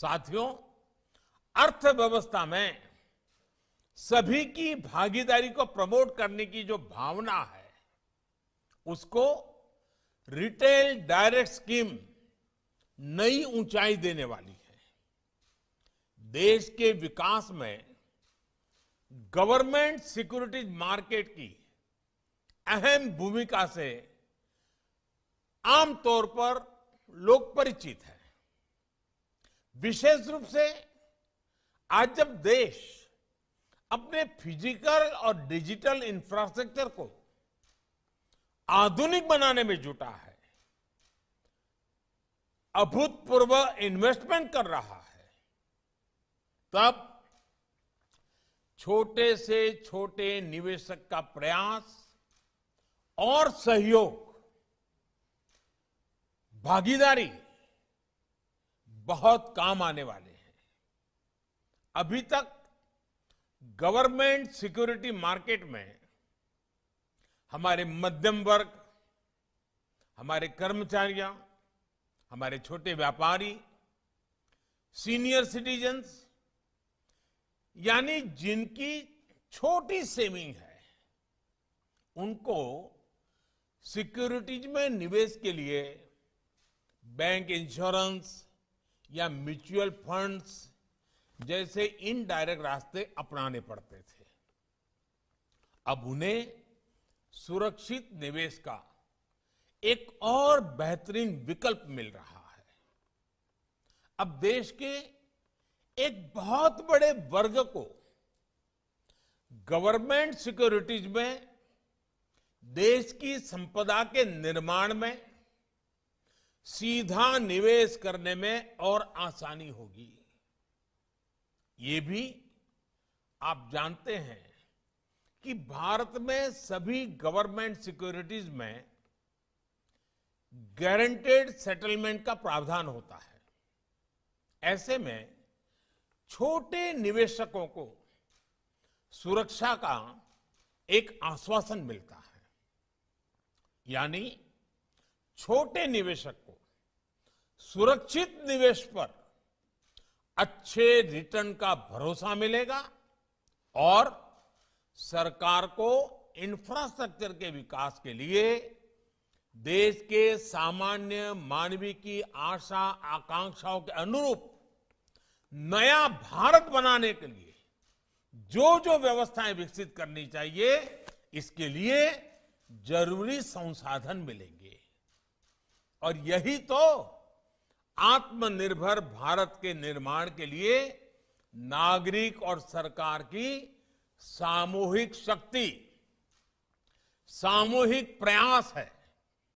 साथियों अर्थव्यवस्था में सभी की भागीदारी को प्रमोट करने की जो भावना है उसको रिटेल डायरेक्ट स्कीम नई ऊंचाई देने वाली है देश के विकास में गवर्नमेंट सिक्योरिटीज मार्केट की अहम भूमिका से आमतौर पर लोग परिचित हैं विशेष रूप से आज जब देश अपने फिजिकल और डिजिटल इंफ्रास्ट्रक्चर को आधुनिक बनाने में जुटा है अभूतपूर्व इन्वेस्टमेंट कर रहा है तब छोटे से छोटे निवेशक का प्रयास और सहयोग भागीदारी बहुत काम आने वाले हैं अभी तक गवर्नमेंट सिक्योरिटी मार्केट में हमारे मध्यम वर्ग हमारे कर्मचारियां हमारे छोटे व्यापारी सीनियर सिटीजन्स यानी जिनकी छोटी सेविंग है उनको सिक्योरिटीज में निवेश के लिए बैंक इंश्योरेंस या म्यूचुअल फंड्स जैसे इनडायरेक्ट रास्ते अपनाने पड़ते थे अब उन्हें सुरक्षित निवेश का एक और बेहतरीन विकल्प मिल रहा है अब देश के एक बहुत बड़े वर्ग को गवर्नमेंट सिक्योरिटीज में देश की संपदा के निर्माण में सीधा निवेश करने में और आसानी होगी ये भी आप जानते हैं कि भारत में सभी गवर्नमेंट सिक्योरिटीज में गारंटेड सेटलमेंट का प्रावधान होता है ऐसे में छोटे निवेशकों को सुरक्षा का एक आश्वासन मिलता है यानी छोटे निवेशक को सुरक्षित निवेश पर अच्छे रिटर्न का भरोसा मिलेगा और सरकार को इंफ्रास्ट्रक्चर के विकास के लिए देश के सामान्य मानवीय की आशा आकांक्षाओं के अनुरूप नया भारत बनाने के लिए जो जो व्यवस्थाएं विकसित करनी चाहिए इसके लिए जरूरी संसाधन मिलेंगे और यही तो आत्मनिर्भर भारत के निर्माण के लिए नागरिक और सरकार की सामूहिक शक्ति सामूहिक प्रयास है